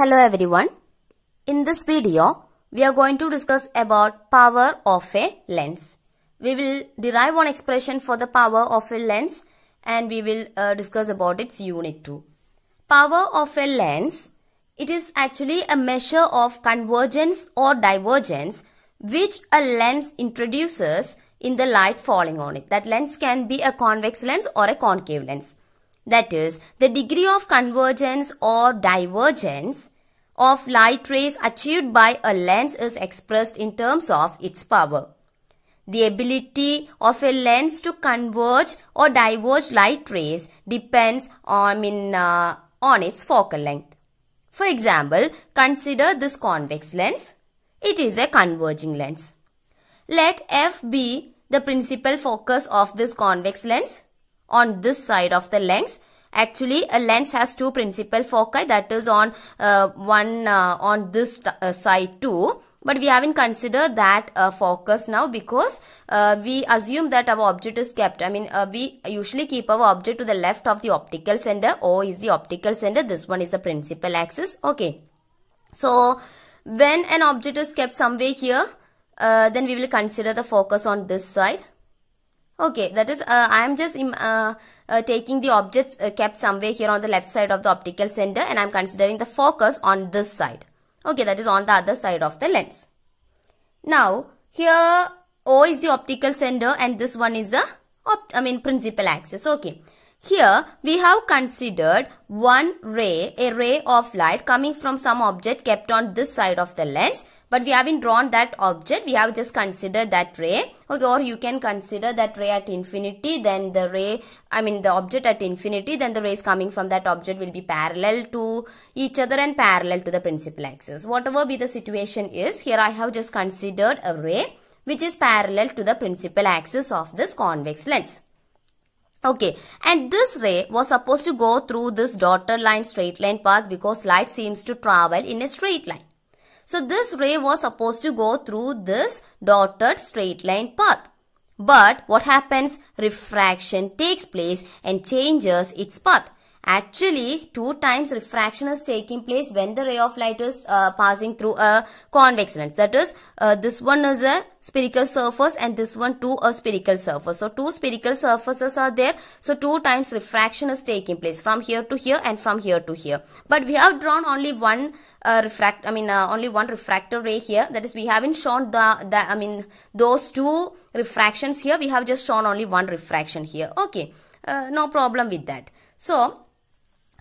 Hello everyone. In this video, we are going to discuss about power of a lens. We will derive one expression for the power of a lens and we will uh, discuss about its unit too. Power of a lens, it is actually a measure of convergence or divergence which a lens introduces in the light falling on it. That lens can be a convex lens or a concave lens that is the degree of convergence or divergence of light rays achieved by a lens is expressed in terms of its power. The ability of a lens to converge or diverge light rays depends on, uh, on its focal length. For example, consider this convex lens. It is a converging lens. Let F be the principal focus of this convex lens on this side of the lens actually a lens has two principal foci that is on uh, one uh, on this uh, side too but we haven't considered that uh, focus now because uh, we assume that our object is kept i mean uh, we usually keep our object to the left of the optical center o is the optical center this one is the principal axis okay so when an object is kept somewhere here then we will consider the focus on this side Okay, that is, uh, I am just uh, uh, taking the objects uh, kept somewhere here on the left side of the optical center and I am considering the focus on this side. Okay, that is on the other side of the lens. Now, here O is the optical center and this one is the, I mean, principal axis. Okay. Here, we have considered one ray, a ray of light coming from some object kept on this side of the lens but we haven't drawn that object we have just considered that ray okay or you can consider that ray at infinity then the ray i mean the object at infinity then the rays coming from that object will be parallel to each other and parallel to the principal axis whatever be the situation is here i have just considered a ray which is parallel to the principal axis of this convex lens Okay, and this ray was supposed to go through this dotted line straight line path because light seems to travel in a straight line. So this ray was supposed to go through this dotted straight line path. But what happens? Refraction takes place and changes its path. Actually, two times refraction is taking place when the ray of light is uh, passing through a convex lens. That is, uh, this one is a spherical surface and this one too a spherical surface. So, two spherical surfaces are there. So, two times refraction is taking place from here to here and from here to here. But we have drawn only one uh, refract, I mean, uh, only one refractor ray here. That is, we haven't shown the, the, I mean, those two refractions here. We have just shown only one refraction here. Okay, uh, no problem with that. So,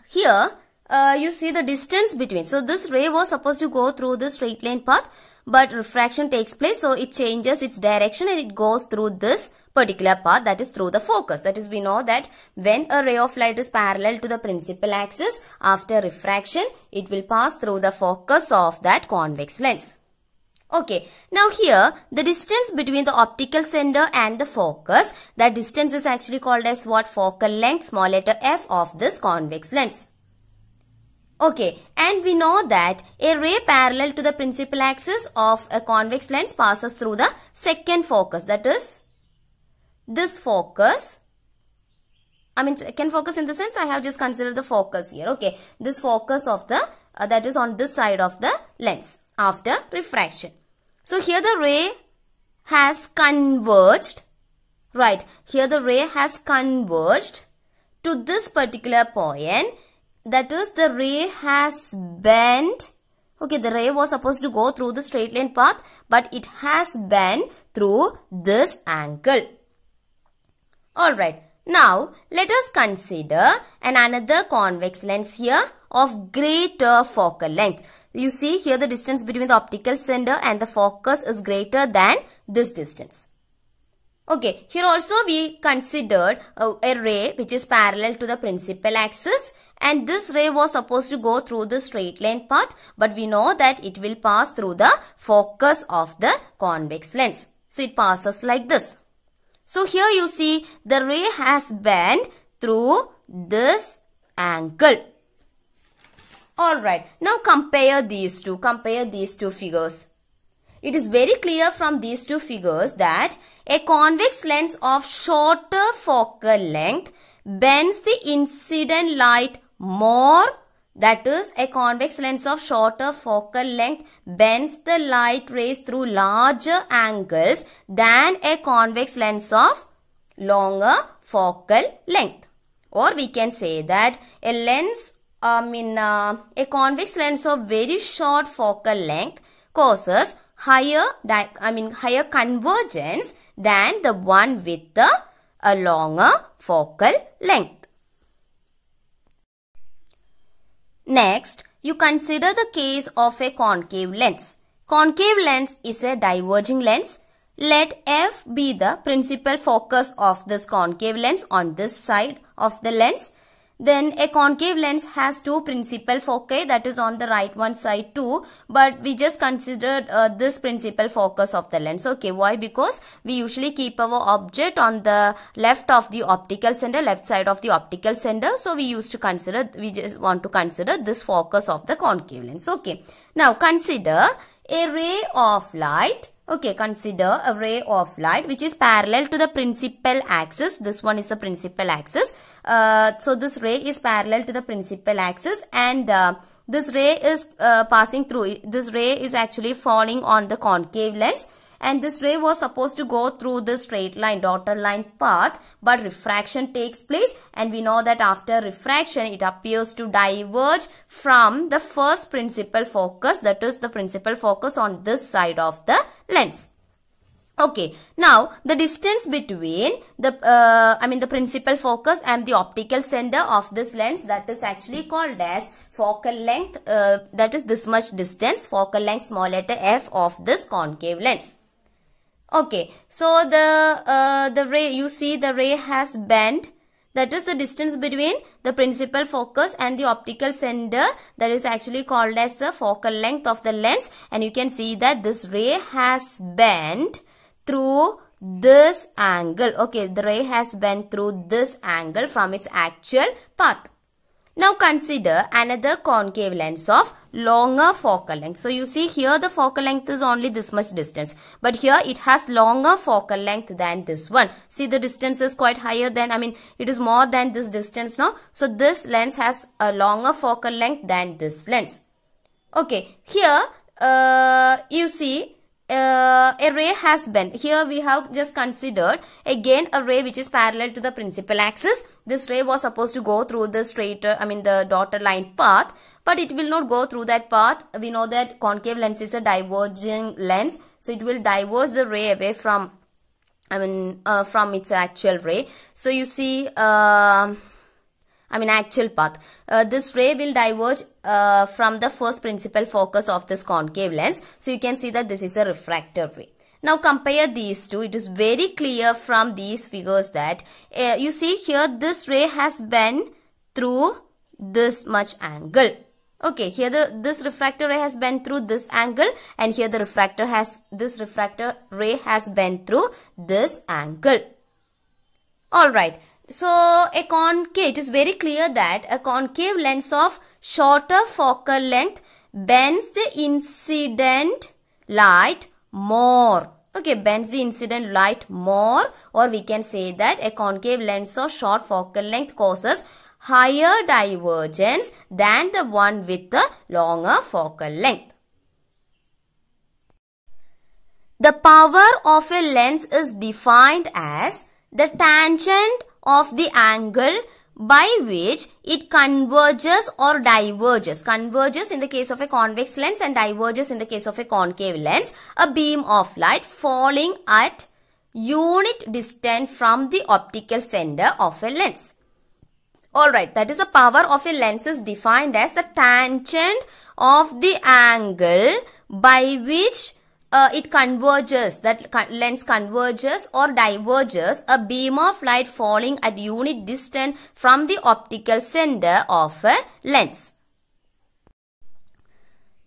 here uh, you see the distance between. So this ray was supposed to go through the straight line path but refraction takes place so it changes its direction and it goes through this particular path that is through the focus. That is we know that when a ray of light is parallel to the principal axis after refraction it will pass through the focus of that convex lens. Okay, now here the distance between the optical center and the focus, that distance is actually called as what focal length, small letter f of this convex lens. Okay, and we know that a ray parallel to the principal axis of a convex lens passes through the second focus, that is this focus. I mean, can focus in the sense I have just considered the focus here. Okay, this focus of the, uh, that is on this side of the lens after refraction. So here the ray has converged, right, here the ray has converged to this particular point, that is the ray has bent, okay, the ray was supposed to go through the straight line path, but it has bent through this angle. Alright, now, let us consider an another convex lens here of greater focal length. You see here the distance between the optical center and the focus is greater than this distance. Okay, here also we considered a ray which is parallel to the principal axis and this ray was supposed to go through the straight line path but we know that it will pass through the focus of the convex lens. So it passes like this. So here you see the ray has bent through this angle. Alright, now compare these two, compare these two figures. It is very clear from these two figures that a convex lens of shorter focal length bends the incident light more that is, a convex lens of shorter focal length bends the light rays through larger angles than a convex lens of longer focal length. Or we can say that a lens um, I mean uh, a convex lens of very short focal length causes higher I mean higher convergence than the one with the a uh, longer focal length. Next, you consider the case of a concave lens. Concave lens is a diverging lens. Let F be the principal focus of this concave lens on this side of the lens then a concave lens has two principal foci that is on the right one side too but we just considered uh, this principal focus of the lens. Okay why? Because we usually keep our object on the left of the optical center left side of the optical center so we used to consider we just want to consider this focus of the concave lens. Okay now consider a ray of light Okay, consider a ray of light which is parallel to the principal axis. This one is the principal axis uh, so this ray is parallel to the principal axis and uh, this ray is uh, passing through this ray is actually falling on the concave lens and this ray was supposed to go through the straight line dotted line path but refraction takes place and we know that after refraction it appears to diverge from the first principal focus that is the principal focus on this side of the lens. Okay, now the distance between the, uh, I mean the principal focus and the optical center of this lens that is actually called as focal length, uh, that is this much distance, focal length small letter f of this concave lens. Okay, so the, uh, the ray, you see the ray has bent, that is the distance between the principal focus and the optical center that is actually called as the focal length of the lens and you can see that this ray has bent through this angle. Okay, the ray has bent through this angle from its actual path. Now consider another concave lens of longer focal length. So you see here the focal length is only this much distance. But here it has longer focal length than this one. See the distance is quite higher than, I mean it is more than this distance now. So this lens has a longer focal length than this lens. Okay, here uh, you see uh, ray has been. Here we have just considered again a ray which is parallel to the principal axis. This ray was supposed to go through the straight, uh, I mean the dotted line path, but it will not go through that path. We know that concave lens is a diverging lens, so it will diverge the ray away from, I mean, uh, from its actual ray. So you see. Uh, I mean actual path. Uh, this ray will diverge uh, from the first principal focus of this concave lens. So you can see that this is a refractor ray. Now compare these two. It is very clear from these figures that uh, you see here this ray has bent through this much angle. Okay, here the this refractor ray has bent through this angle and here the refractor has this refractor ray has bent through this angle. Alright, so a concave, it is very clear that a concave lens of shorter focal length bends the incident light more. Okay, bends the incident light more or we can say that a concave lens of short focal length causes higher divergence than the one with the longer focal length. The power of a lens is defined as the tangent of the angle by which it converges or diverges. Converges in the case of a convex lens and diverges in the case of a concave lens. A beam of light falling at unit distance from the optical center of a lens. Alright, that is the power of a lens is defined as the tangent of the angle by which uh, it converges, that lens converges or diverges a beam of light falling at unit distance from the optical center of a lens.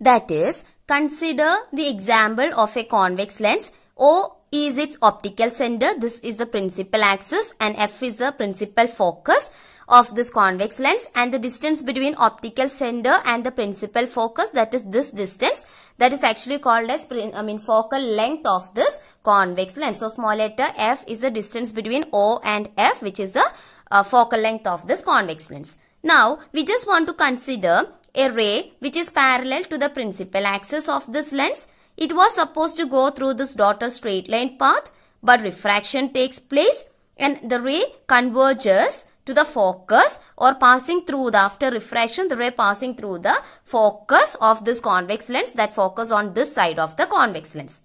That is, consider the example of a convex lens. O is its optical center. This is the principal axis and F is the principal focus of this convex lens and the distance between optical center and the principal focus that is this distance that is actually called as I mean focal length of this convex lens. So small letter f is the distance between O and F which is the uh, focal length of this convex lens. Now we just want to consider a ray which is parallel to the principal axis of this lens. It was supposed to go through this daughter straight line path but refraction takes place and the ray converges to the focus or passing through the after refraction the ray passing through the focus of this convex lens that focus on this side of the convex lens.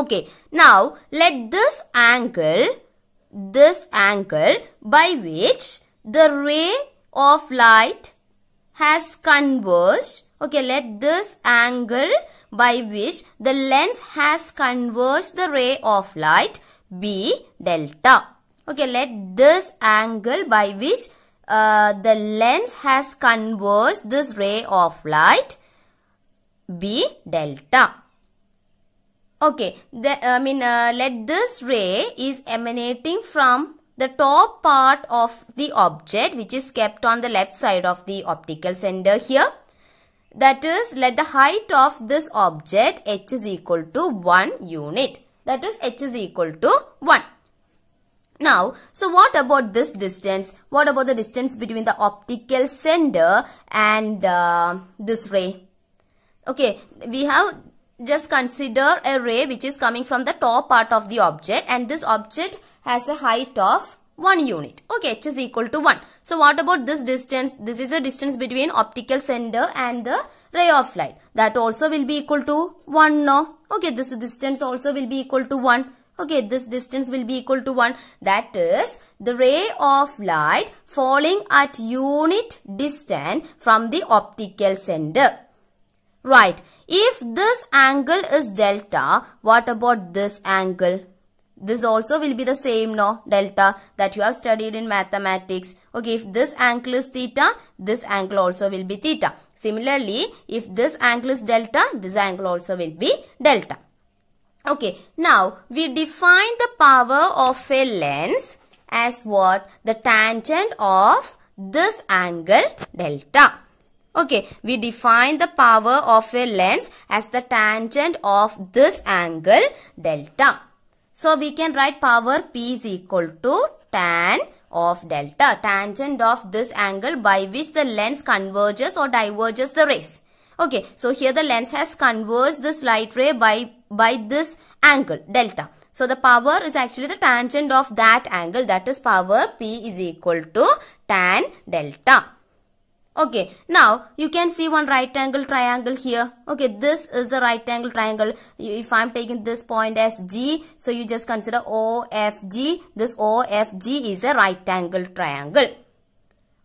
Okay, now let this angle, this angle by which the ray of light has converged. Okay, let this angle by which the lens has converged the ray of light be delta. Okay, let this angle by which uh, the lens has converged this ray of light be delta. Okay, the, I mean uh, let this ray is emanating from the top part of the object which is kept on the left side of the optical center here. That is let the height of this object h is equal to 1 unit. That is h is equal to 1. Now, so what about this distance? What about the distance between the optical sender and uh, this ray? Okay, we have just consider a ray which is coming from the top part of the object and this object has a height of 1 unit. Okay, h is equal to 1. So what about this distance? This is the distance between optical sender and the ray of light. That also will be equal to 1 now. Okay, this distance also will be equal to 1. Okay, this distance will be equal to 1. That is, the ray of light falling at unit distance from the optical center. Right. If this angle is delta, what about this angle? This also will be the same, no? Delta that you have studied in mathematics. Okay, if this angle is theta, this angle also will be theta. Similarly, if this angle is delta, this angle also will be delta. Okay, now we define the power of a lens as what? The tangent of this angle delta. Okay, we define the power of a lens as the tangent of this angle delta. So, we can write power P is equal to tan of delta, tangent of this angle by which the lens converges or diverges the rays. Okay, so here the lens has converged this light ray by, by this angle, delta. So the power is actually the tangent of that angle that is power P is equal to tan delta. Okay, now you can see one right angle triangle here. Okay, this is a right angle triangle. If I'm taking this point as G, so you just consider OFG. This OFG is a right angle triangle.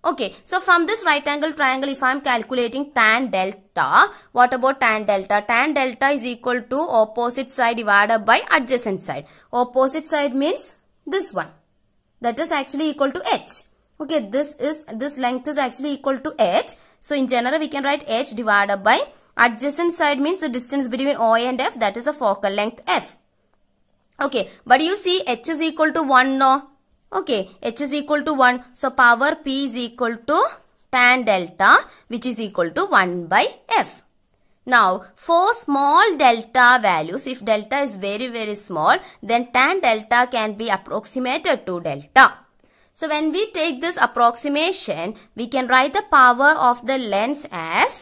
Okay, so from this right angle triangle, if I'm calculating tan delta, delta. What about tan delta? Tan delta is equal to opposite side divided by adjacent side. Opposite side means this one. That is actually equal to h. Okay, this is this length is actually equal to h. So in general, we can write h divided by adjacent side means the distance between O and F that is a focal length F. Okay, but you see h is equal to 1 no. Okay, h is equal to 1. So power P is equal to tan delta which is equal to 1 by f. Now, for small delta values, if delta is very, very small, then tan delta can be approximated to delta. So, when we take this approximation, we can write the power of the lens as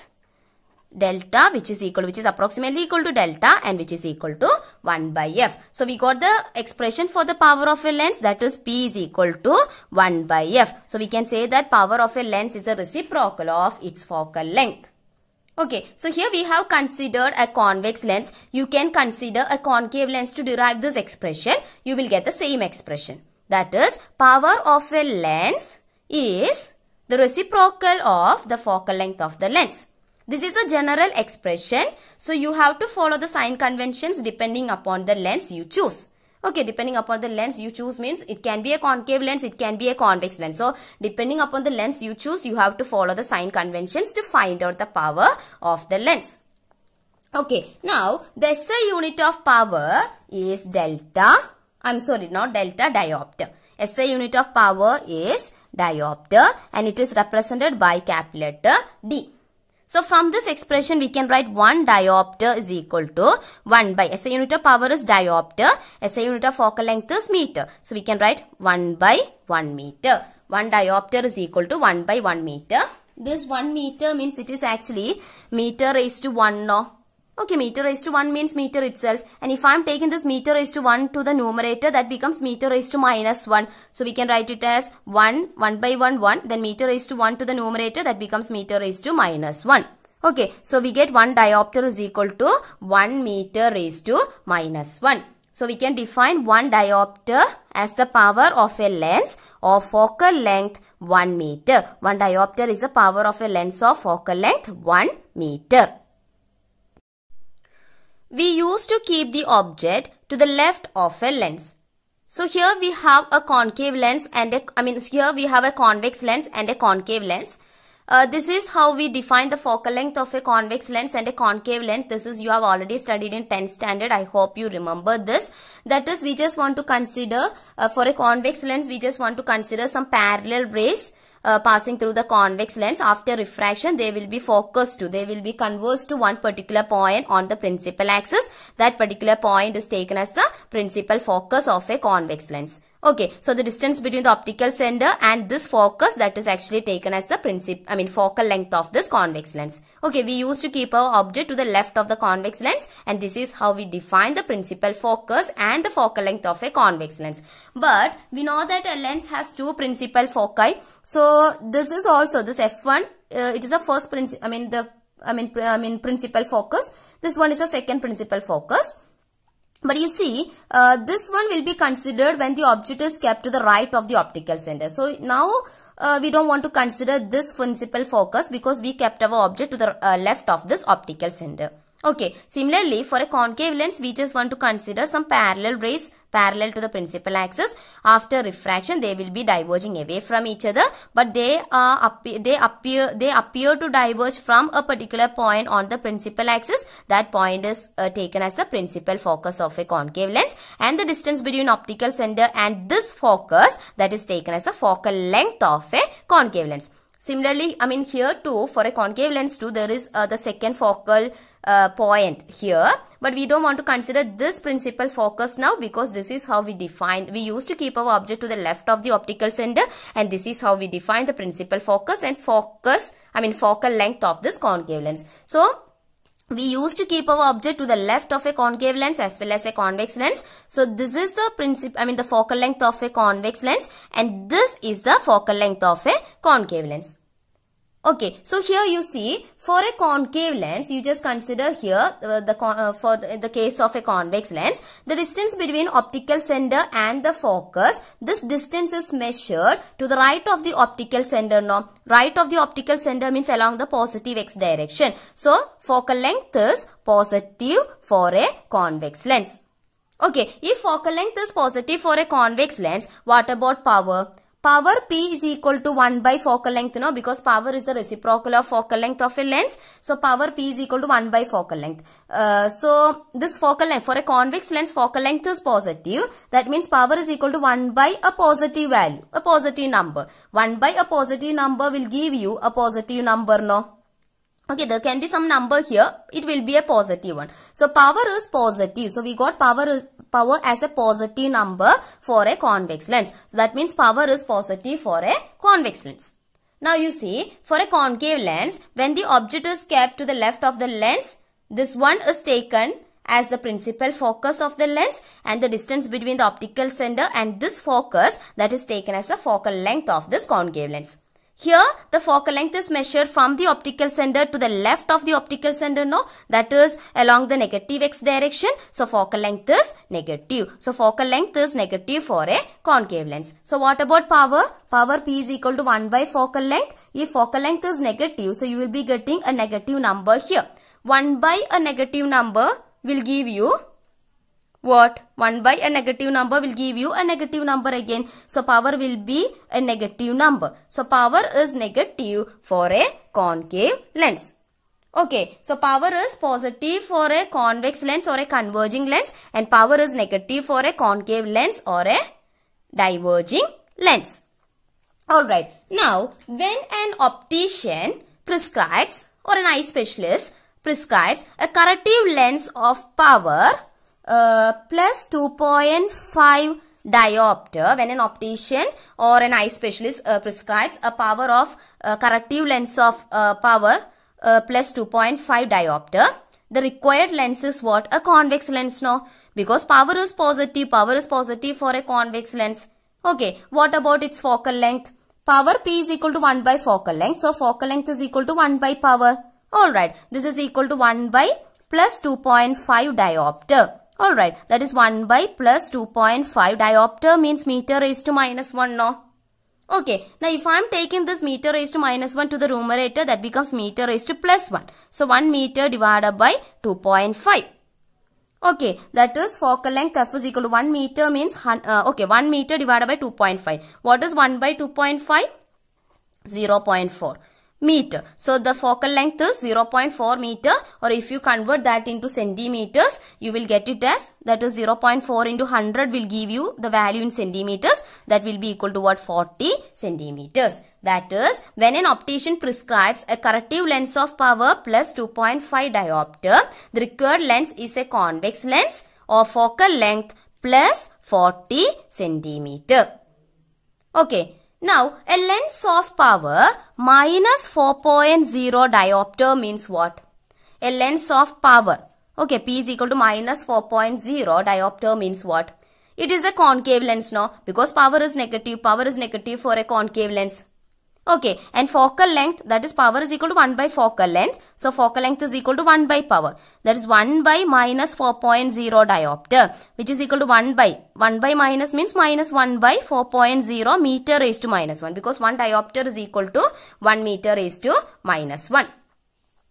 delta which is equal which is approximately equal to delta and which is equal to 1 by f. So we got the expression for the power of a lens that is P is equal to 1 by f. So we can say that power of a lens is a reciprocal of its focal length. Okay, so here we have considered a convex lens. You can consider a concave lens to derive this expression. You will get the same expression. That is, power of a lens is the reciprocal of the focal length of the lens. This is a general expression. So you have to follow the sign conventions depending upon the lens you choose. Okay, depending upon the lens you choose means it can be a concave lens, it can be a convex lens. So depending upon the lens you choose, you have to follow the sign conventions to find out the power of the lens. Okay, now the SI unit of power is delta, I'm sorry, not delta, diopter. SI unit of power is diopter and it is represented by capital letter D. So from this expression we can write 1 diopter is equal to 1 by SI unit of power is diopter, SI unit of focal length is meter. So we can write 1 by 1 meter. 1 diopter is equal to 1 by 1 meter. This 1 meter means it is actually meter raised to 1 no. Okay, meter raised to 1 means meter itself. And if I'm taking this meter raised to 1 to the numerator, that becomes meter raised to minus 1. So we can write it as 1, 1 by 1, 1. Then meter raised to 1 to the numerator, that becomes meter raised to minus 1. Okay, so we get 1 diopter is equal to 1 meter raised to minus 1. So we can define 1 diopter as the power of a lens of focal length 1 meter. 1 diopter is the power of a lens of focal length 1 meter. We used to keep the object to the left of a lens. So here we have a concave lens and a, I mean here we have a convex lens and a concave lens. Uh, this is how we define the focal length of a convex lens and a concave lens. This is you have already studied in 10th standard. I hope you remember this. That is we just want to consider uh, for a convex lens we just want to consider some parallel rays uh, passing through the convex lens after refraction they will be focused to they will be converged to one particular point on the principal axis that particular point is taken as the principal focus of a convex lens Okay, so the distance between the optical center and this focus that is actually taken as the principal, I mean focal length of this convex lens. Okay, we used to keep our object to the left of the convex lens and this is how we define the principal focus and the focal length of a convex lens. But we know that a lens has two principal foci. So this is also this F1, uh, it is a first principle, I mean the I mean, I mean principal focus. This one is a second principal focus. But you see, uh, this one will be considered when the object is kept to the right of the optical center. So now uh, we don't want to consider this principal focus because we kept our object to the uh, left of this optical center. Okay, similarly for a concave lens we just want to consider some parallel rays parallel to the principal axis. After refraction they will be diverging away from each other but they are they appear they appear to diverge from a particular point on the principal axis. That point is uh, taken as the principal focus of a concave lens and the distance between optical center and this focus that is taken as the focal length of a concave lens. Similarly, I mean here too for a concave lens too there is uh, the second focal uh, point here but we don't want to consider this principal focus now because this is how we define we used to keep our object to the left of the optical center and this is how we define the principal focus and focus i mean focal length of this concave lens so we used to keep our object to the left of a concave lens as well as a convex lens. So this is the principle, I mean the focal length of a convex lens and this is the focal length of a concave lens. Okay, so here you see for a concave lens, you just consider here uh, the uh, for the, the case of a convex lens, the distance between optical center and the focus, this distance is measured to the right of the optical center norm. Right of the optical center means along the positive x direction. So focal length is positive for a convex lens. Okay, if focal length is positive for a convex lens, what about power? power P is equal to 1 by focal length, no? because power is the reciprocal of focal length of a lens. So, power P is equal to 1 by focal length. Uh, so, this focal length, for a convex lens, focal length is positive. That means power is equal to 1 by a positive value, a positive number. 1 by a positive number will give you a positive number, no? Okay, there can be some number here. It will be a positive one. So, power is positive. So, we got power power as a positive number for a convex lens. So that means power is positive for a convex lens. Now you see, for a concave lens, when the object is kept to the left of the lens, this one is taken as the principal focus of the lens and the distance between the optical center and this focus that is taken as the focal length of this concave lens. Here the focal length is measured from the optical center to the left of the optical center no that is along the negative x direction so focal length is negative so focal length is negative for a concave lens so what about power power p is equal to 1 by focal length if focal length is negative so you will be getting a negative number here 1 by a negative number will give you what 1 by a negative number will give you a negative number again so power will be a negative number so power is negative for a concave lens Okay, so power is positive for a convex lens or a converging lens and power is negative for a concave lens or a diverging lens. Alright, now when an optician prescribes or an eye specialist prescribes a corrective lens of power uh, 2.5 diopter when an optician or an eye specialist uh, prescribes a power of uh, corrective lens of uh, power uh, plus 2.5 diopter. The required lens is what? A convex lens no? Because power is positive, power is positive for a convex lens. Okay, what about its focal length? Power P is equal to 1 by focal length. So, focal length is equal to 1 by power. Alright, this is equal to 1 by plus 2.5 diopter. Alright, that is 1 by plus 2.5. Diopter means meter raised to minus 1, no? Okay, now if I am taking this meter raised to minus 1 to the numerator, that becomes meter raised to plus 1. So 1 meter divided by 2.5. Okay, that is focal length f is equal to 1 meter means, uh, okay, 1 meter divided by 2.5. What is 1 by 2.5? 0.4 meter. So the focal length is 0.4 meter or if you convert that into centimeters, you will get it as that is 0.4 into 100 will give you the value in centimeters that will be equal to what 40 centimeters. That is when an optician prescribes a corrective lens of power plus 2.5 diopter, the required lens is a convex lens or focal length plus 40 centimeter. Okay. Now, a lens of power minus 4.0 diopter means what? A lens of power. Okay, P is equal to minus 4.0 diopter means what? It is a concave lens now because power is negative. Power is negative for a concave lens. Okay, and focal length, that is power is equal to 1 by focal length. So, focal length is equal to 1 by power. That is 1 by minus 4.0 diopter, which is equal to 1 by. 1 by minus means minus 1 by 4.0 meter raised to minus 1 because 1 diopter is equal to 1 meter raised to minus 1.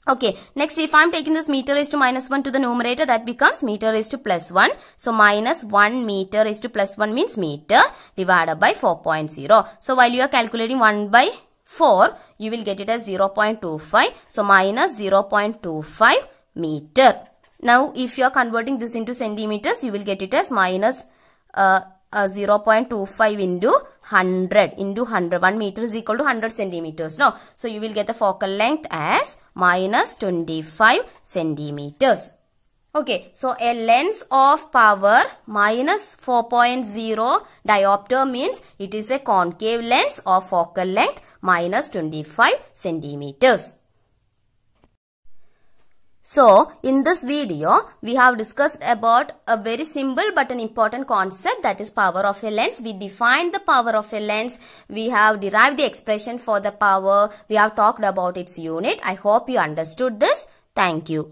Okay, next if I'm taking this meter raised to minus 1 to the numerator, that becomes meter raised to plus 1. So, minus 1 meter raised to plus 1 means meter divided by 4.0. So, while you are calculating 1 by 4, you will get it as 0.25. So, minus 0.25 meter. Now, if you are converting this into centimeters, you will get it as minus, uh, uh, 0.25 into 100 into 100 1 meter is equal to 100 centimeters no so you will get the focal length as minus 25 centimeters okay so a lens of power minus 4.0 diopter means it is a concave lens of focal length minus 25 centimeters. So, in this video, we have discussed about a very simple but an important concept that is power of a lens. We defined the power of a lens. We have derived the expression for the power. We have talked about its unit. I hope you understood this. Thank you.